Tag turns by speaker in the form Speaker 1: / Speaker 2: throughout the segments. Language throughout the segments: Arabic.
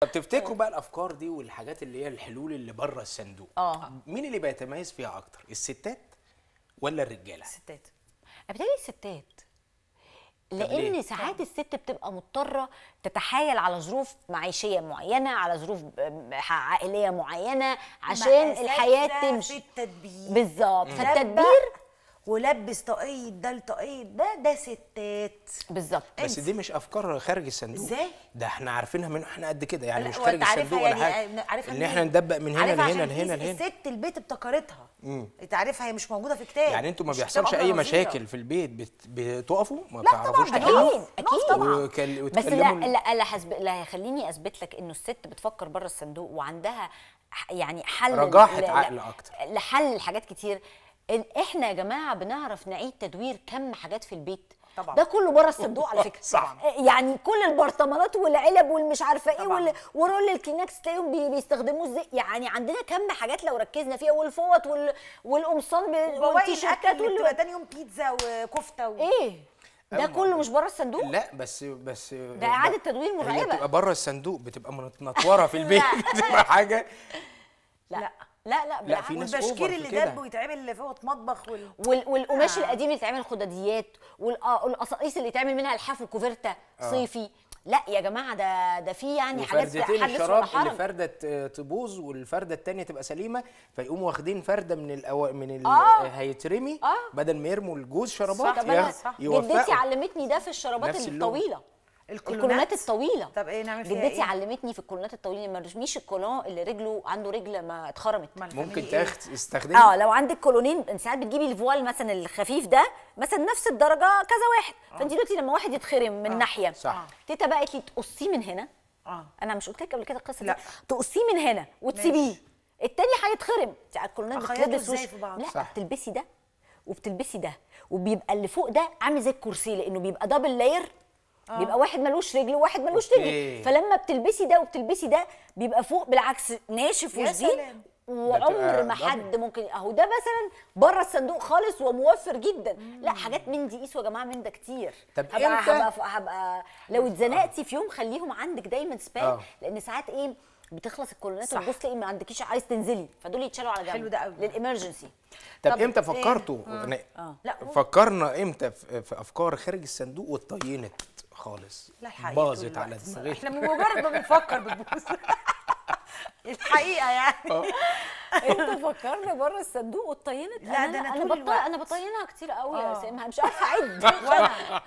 Speaker 1: طب تفتكروا بقى الافكار دي والحاجات اللي هي الحلول اللي بره الصندوق اه مين اللي بيتميز فيها اكتر الستات ولا الرجاله الستات
Speaker 2: ابتدي الستات لان ساعات الست بتبقى مضطره تتحايل على ظروف معيشيه معينه على ظروف عائليه معينه عشان الحياه تمشي بالظبط فالتدبير ولبس طاقيه ده لطاقيه ده ده ستات بالظبط بس
Speaker 1: دي مش افكار خارج الصندوق ازاي ده احنا عارفينها من احنا قد كده يعني مش خارج الصندوق ولا يعني آه، عارفها ان احنا ندبق من هنا لهنا لهنا لهنا
Speaker 2: الست البيت ابتكرتها انت عارفها هي مش موجوده في كتاب يعني انتوا ما بيحصلش اي مشاكل
Speaker 1: في البيت بتقفوا ما بتعرفوش طبعا اكيد اكيد طبعا وكل... بس لا لا
Speaker 2: لا, حسب... لا هيخليني اثبت لك انه الست بتفكر بره الصندوق وعندها يعني حل رجاحه عقل اكتر لحل حاجات كتير احنا يا جماعه بنعرف نعيد تدوير كم حاجات في البيت طبعا ده كله بره الصندوق على فكره صح آه، يعني كل البرطمانات والعلب والمش عارفه ايه وال... ورول الكلينكس تلاقيهم بيستخدموه ازاي يعني عندنا كم حاجات لو ركزنا فيها والفوط وال... والقمصان ب... والتيشيرتات وال... بتبقى تاني يوم بيتزا وكفته و... ايه ده أيوة. كله مش بره الصندوق لا
Speaker 1: بس بس ده اعاده تدوير مرعبه بتبقى بره الصندوق بتبقى متنطوره في البيت بتبقى حاجه
Speaker 2: لا, لا. لا لا لا بالعكس والبشكير اللي دب ويتعمل فوق مطبخ وال... وال... والقماش آه. القديم اللي يتعمل خدديات والقصائص آه، اللي يتعمل منها الحاف وكوفرتا آه. صيفي لا يا جماعه ده ده في يعني حاجات حدث الشراب
Speaker 1: فرده آه، تبوظ والفرده الثانيه تبقى سليمه فيقوموا واخدين فرده من الأو... من ال... آه. آه، هيترمي آه. بدل ما يرموا الجوز شرابات صح. يغ... جدتي
Speaker 2: علمتني ده في الشرابات الطويله الكولونات, الكولونات الطويله طب ايه نعمل فيها جدتي إيه؟ علمتني في الكولونات الطويله ما رميش الكولون اللي رجله عنده رجل ما اتخرمت ممكن إيه؟
Speaker 1: تستخدمي اه
Speaker 2: لو عندك كولونين ساعات بتجيبي الفوال مثلا الخفيف ده مثلا نفس الدرجه كذا واحد آه. فانت دلوقتي لما واحد يتخرم من آه. ناحيه صح آه. تيتا بقت لي تقصيه من هنا آه. انا مش قلت لك قبل كده القصه دي تقصيه من هنا وتسيبيه التاني هيتخرم الكولونات بتلبس وش لا بتلبسي ده وبتلبسي ده وبيبقى اللي فوق ده عامل زي الكرسي لانه بيبقى دبل لاير آه. بيبقى واحد ملوش رجل وواحد ملوش رجل فلما بتلبسي ده وبتلبسي ده بيبقى فوق بالعكس ناشف وشديد وعمر ما حد ممكن اهو ده مثلا بره الصندوق خالص وموفر جدا مم. لا حاجات من دي قيسوا يا جماعه من ده كتير طب هبقى انت هبقى, هبقى لو آه. اتزنقتي آه. في يوم خليهم عندك دايما سبان آه. لان ساعات ايه بتخلص الكولونات وتبص تلاقي ما عندكيش عايز تنزلي فدول يتشالوا على جنب حلو ده قوي للامرجنسي طب, طب امتى إيه؟ فكرتوا إيه؟ آه. لا آه. فكرنا
Speaker 1: امتى في افكار خارج الصندوق واتطينت خالص لا الحقيقه باظت على دماغي احنا بمجرد ما
Speaker 2: بنفكر بتبوظ الحقيقه يعني آه. انتوا فكرنا بره الصندوق واتطينت لا انا ده انا, أنا بطل انا بطينها كتير قوي يا اسامة آه. مش عارفه اعد ولا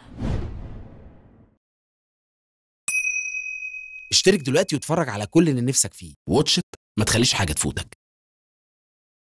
Speaker 1: اشترك دلوقتي واتفرج على كل اللي نفسك فيه واتشت ما تخليش حاجه تفوتك